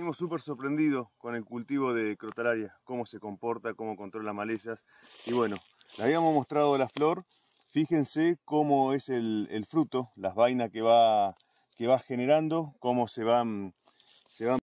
Estamos súper sorprendidos con el cultivo de crotalaria, cómo se comporta, cómo controla malezas. Y bueno, le habíamos mostrado la flor, fíjense cómo es el, fruto, las vainas que va, que va generando, cómo se van, se van